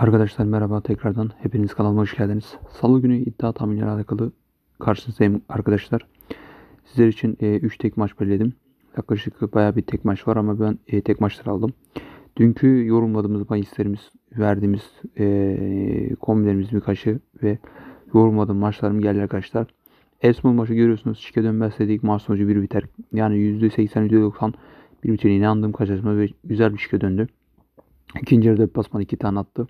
Arkadaşlar merhaba tekrardan. Hepiniz kanalıma hoş geldiniz. Salı günü iddia tahminleri alakalı karşınızdayım arkadaşlar. Sizler için 3 e, tek maç belirledim. Yaklaşık baya bir tek maç var ama ben e, tek maçlar aldım. Dünkü yorumladığımız bahislerimiz, verdiğimiz e, kombilerimiz birkaçı ve yorumladığım maçlarım geldi arkadaşlar. Esma maçı görüyorsunuz. Çike dönmez dedik. Maç sonucu 1 biter. Yani %80, %90 bir bitene inandığım kaçırma ve güzel bir şike döndü. İkinci yarıda bir pasman iki tane attı.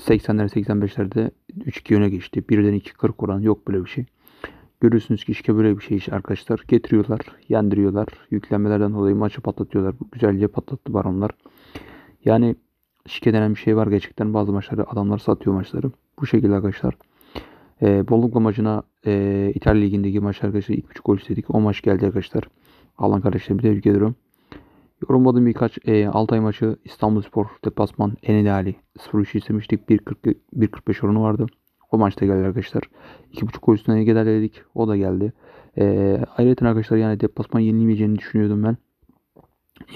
80'lere 85'lerde 3-2 öne geçti. Birden 2-40 oran yok böyle bir şey. Görüyorsunuz ki işte böyle bir şey işte arkadaşlar. Getiriyorlar, yendiriyorlar. Yüklenmelerden dolayı maçı patlatıyorlar. Güzelce patlattı baronlar. Yani şike denen bir şey var gerçekten. Bazı maçları adamlar satıyor maçları. Bu şekilde arkadaşlar. E, Bollukla maçına e, İtalya Ligi'ndeki maç arkadaşlar 2.5 gol istedik. O maç geldi arkadaşlar. Alan kardeşlerim bir tebrik ediyorum. Yorumladığım birkaç e, Altay maçı İstanbul Spor deplasman ideali 0-3 istemiştik. 1.45 oranı vardı. O maçta geldi arkadaşlar. 2.5 gol üstüne Ege'de dedik. O da geldi. E, ayrıca arkadaşlar yani deplasman yenilmeyeceğini düşünüyordum ben.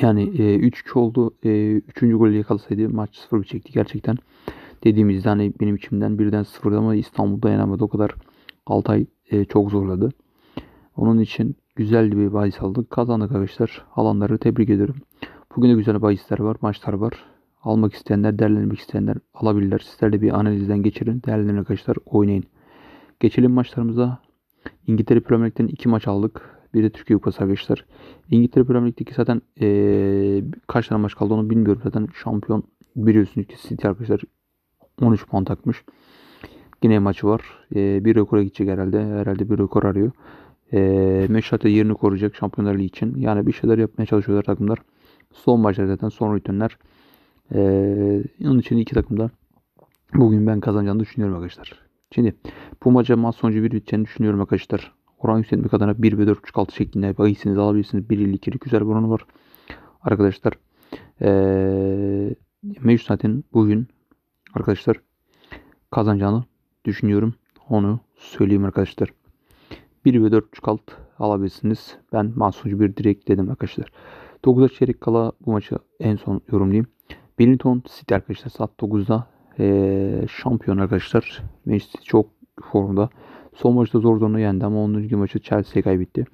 Yani e, 3-2 oldu. E, 3. golü yakalasaydı maç 0 çekti gerçekten. Dediğimizde hani benim içimden birden 0 ama İstanbul'da dayanamadı. O kadar Altay e, çok zorladı. Onun için güzel bir bahis aldık. Kazandık arkadaşlar. Alanları tebrik ediyorum. Bugün de güzel bahisler var, maçlar var. Almak isteyenler, değerlendirmek isteyenler alabilirler. Sizler de bir analizden geçirin. Değerlendirin arkadaşlar, oynayın. Geçelim maçlarımıza. İngiltere Premier Lig'den 2 maç aldık. Bir de Türkiye Kupası arkadaşlar. İngiltere Premier Lig'deki zaten ee, kaç tane maç kaldı onu bilmiyorum. Zaten şampiyon biliyorsunuz ki City arkadaşlar 13 puan takmış. Yine maçı var. E, bir rekora gidecek herhalde. Herhalde bir rekor arıyor e, ee, Meşat'e yerini koruyacak Şampiyonlar Ligi için. Yani bir şeyler yapmaya çalışıyorlar takımlar. Son maçlar zaten son rütünler. E, ee, onun için iki takım da bugün ben kazanacağını düşünüyorum arkadaşlar. Şimdi bu maça maç sonucu bir biteceğini düşünüyorum arkadaşlar. Oran yükseltmek adına 1 ve 4.5-6 şeklinde bahisiniz alabilirsiniz. 1 ile 2 güzel bir oranı var. Arkadaşlar ee, Mecnunat'in bugün arkadaşlar kazanacağını düşünüyorum. Onu söyleyeyim arkadaşlar. 1 ve 4.5 alt alabilirsiniz. Ben Mansurcu bir direkt dedim arkadaşlar. 9'a çeyrek kala bu maçı en son yorumlayayım. Benetton City arkadaşlar saat 9'da ee, şampiyon arkadaşlar. Manchester çok formda. Son maçta zor zoruna yendi ama 10. maçı Chelsea'ye kaybetti.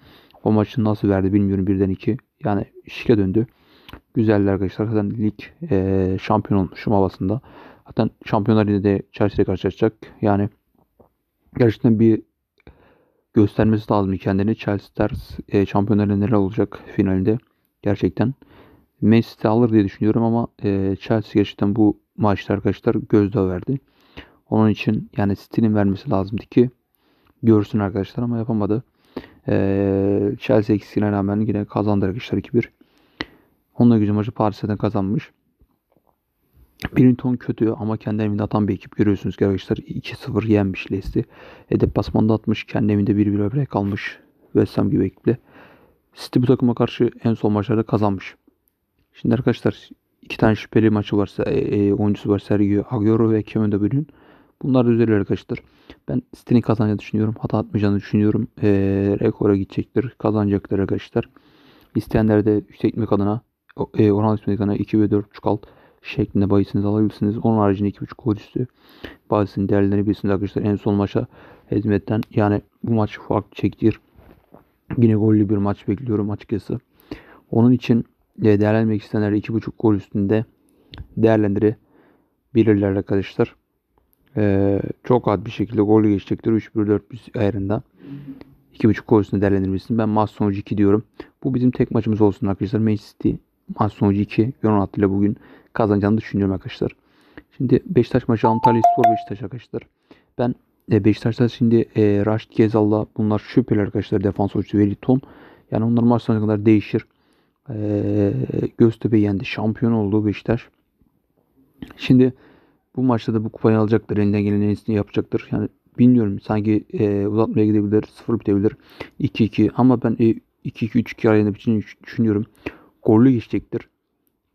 O maçı nasıl verdi bilmiyorum. Birden iki. Yani şike döndü. Güzeldi arkadaşlar. Zaten lig e, şampiyon olmuşum havasında. Zaten şampiyonlar liginde de Chelsea'ye karşılaşacak. Yani gerçekten bir göstermesi lazım kendini. Chelsea ters e, şampiyonlar neler olacak finalde gerçekten. Messi alır diye düşünüyorum ama e, Chelsea gerçekten bu maçta arkadaşlar gözdağı verdi. Onun için yani City'nin vermesi lazımdı ki görsün arkadaşlar ama yapamadı. E, Chelsea eksiğine rağmen yine kazandı arkadaşlar 2-1. Onunla güzel maçı Paris'ten kazanmış. Birin ton kötü ama kendi evinde atan bir ekip görüyorsunuz ki arkadaşlar 2-0 yenmiş Leicester. edep deplasmanda atmış kendi evinde 1-1 öbre kalmış West Ham gibi ekiple. City bu takıma karşı en son maçlarda kazanmış. Şimdi arkadaşlar iki tane şüpheli maçı varsa e, e, oyuncusu var Sergio Agüero ve Kevin De Bruyne. Bunlar da üzerler arkadaşlar. Ben City'nin kazanacağını düşünüyorum. Hata atmayacağını düşünüyorum. E, rekora gidecektir. kazanacaklar arkadaşlar. İsteyenler de yükseltmek adına e, oran üstündeki 2 ve 4.5 alt şeklinde bahisinizi alabilirsiniz. Onun haricinde 2.5 gol üstü bahisini değerlendirebilirsiniz arkadaşlar. En son maça hizmetten yani bu maç fark çektir. Yine gollü bir maç bekliyorum açıkçası. Onun için e, değerlendirmek isteyenler 2.5 gol üstünde değerlendirebilirler arkadaşlar. Ee, çok rahat bir şekilde golü geçecektir. 3-1-4-1 ayarında. 2.5 gol üstünde değerlendirmesin. Ben maç sonucu 2 diyorum. Bu bizim tek maçımız olsun arkadaşlar. Manchester City maç sonucu 2. Yunan hattıyla bugün kazanacağını düşünüyorum arkadaşlar. Şimdi Beşiktaş maçı Antalya Spor Beşiktaş arkadaşlar. Ben e, Beşiktaş'ta şimdi e, Raşit Gezal'la bunlar şüpheli arkadaşlar defans oyuncusu Veliton. Yani onlar maç sonuna kadar değişir. E, Göztepe yendi. Şampiyon oldu Beşiktaş. Şimdi bu maçta da bu kupayı alacaktır. Elinden gelen en iyisini yapacaktır. Yani bilmiyorum sanki e, uzatmaya gidebilir. sıfır bitebilir. 2-2 ama ben e, 2-2-3-2 arayını düşünüyorum. Gollü geçecektir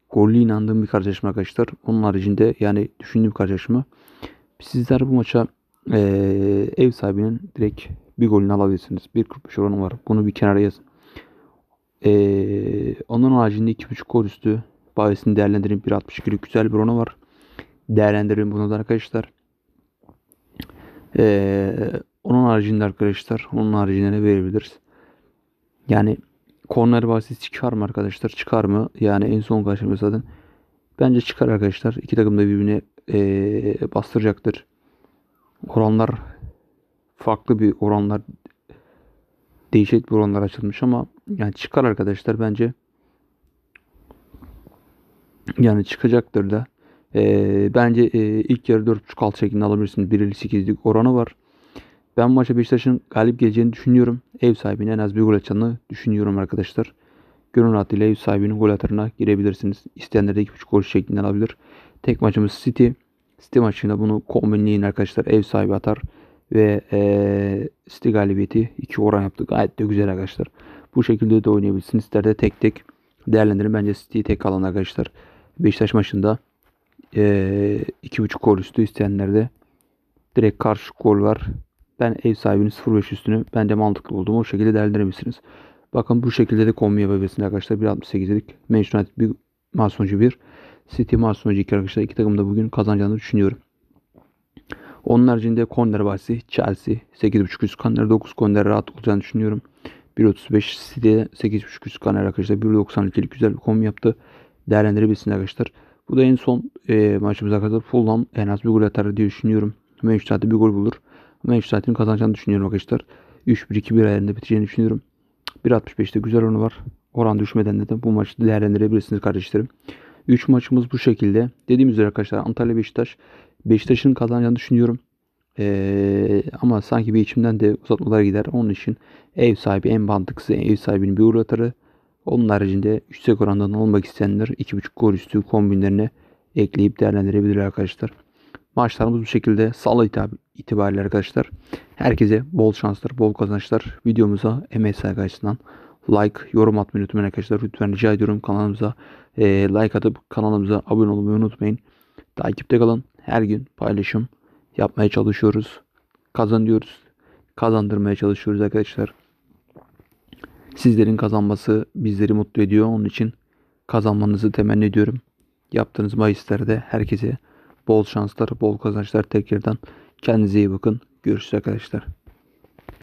gollü inandığım bir karşılaşma arkadaşlar. Onun haricinde yani düşündüğüm karşılaşma. Sizler bu maça e, ev sahibinin direkt bir golünü alabilirsiniz. 1.45 oranı var. Bunu bir kenara yazın. E, onun haricinde 2.5 gol üstü bahisini değerlendirin. 1.62'lik güzel bir oranı var. Değerlendirin bunu da arkadaşlar. E, onun haricinde arkadaşlar onun haricinde ne verebiliriz? Yani Korner bahsisi çıkar mı arkadaşlar? Çıkar mı? Yani en son karşımda zaten. Bence çıkar arkadaşlar. İki takım da birbirine ee, bastıracaktır. Oranlar farklı bir oranlar değişik bir oranlar açılmış ama yani çıkar arkadaşlar bence. Yani çıkacaktır da. E, bence e, ilk yarı 4.5 alt şeklinde alabilirsiniz. 1.58'lik oranı var. Ben maça Beşiktaş'ın galip geleceğini düşünüyorum. Ev sahibine en az bir gol atacağını düşünüyorum arkadaşlar. Gönül rahatlığıyla ev sahibinin gol atarına girebilirsiniz. İsteyenler de 2.5 gol şeklinde alabilir. Tek maçımız City. City maçında bunu kombinleyin arkadaşlar. Ev sahibi atar ve ee, City galibiyeti 2 oran yaptı. Gayet de güzel arkadaşlar. Bu şekilde de oynayabilirsiniz. İster de tek tek değerlendirin. Bence City'yi tek alan arkadaşlar. Beşiktaş maçında ee, 2.5 gol üstü isteyenler de direkt karşı gol var. Ben ev sahibinin 0.5 üstünü ben de mantıklı bulduğumu o şekilde değerlendirebilirsiniz. Bakın bu şekilde de kombin yapabilirsiniz arkadaşlar. 1.68'lik Manchester United bir masoncu bir, City masoncu iki arkadaşlar. İki takım da bugün kazanacağını düşünüyorum. Onun haricinde Fenerbahçe, Chelsea 8.5 üst kanları 9 konder rahat olacağını düşünüyorum. 1.35 City'de 8.5 üst kanları arkadaşlar 1.92'lik güzel bir kombin yaptı. Değerlendirebilirsiniz arkadaşlar. Bu da en son e, maçımıza kadar Fulham en az bir gol atar diye düşünüyorum. Manchester bir gol bulur. Ama saatin kazanacağını düşünüyorum arkadaşlar. 3-1-2-1 ayarında biteceğini düşünüyorum. 1.65'te güzel oranı var. Oran düşmeden de bu maçı değerlendirebilirsiniz kardeşlerim. 3 maçımız bu şekilde. Dediğim üzere arkadaşlar Antalya Beşiktaş. Beşiktaş'ın kazanacağını düşünüyorum. Ee, ama sanki bir içimden de uzatmalar gider. Onun için ev sahibi en mantıklısı ev sahibinin bir uğratarı. Onun haricinde yüksek orandan olmak isteyenler 2.5 gol üstü kombinlerine ekleyip değerlendirebilir arkadaşlar. Maçlarımız bu şekilde. Salı hitap itibariyle arkadaşlar herkese bol şanslar, bol kazançlar. Videomuza MSI açısından like, yorum atmayı unutmayın arkadaşlar. Lütfen rica ediyorum kanalımıza e, like atıp kanalımıza abone olmayı unutmayın. Takipte kalın. Her gün paylaşım yapmaya çalışıyoruz. Kazan diyoruz. Kazandırmaya çalışıyoruz arkadaşlar. Sizlerin kazanması bizleri mutlu ediyor. Onun için kazanmanızı temenni ediyorum. Yaptığınız bahislerde herkese bol şanslar, bol kazançlar tekrardan Kendinize iyi bakın. Görüşürüz arkadaşlar.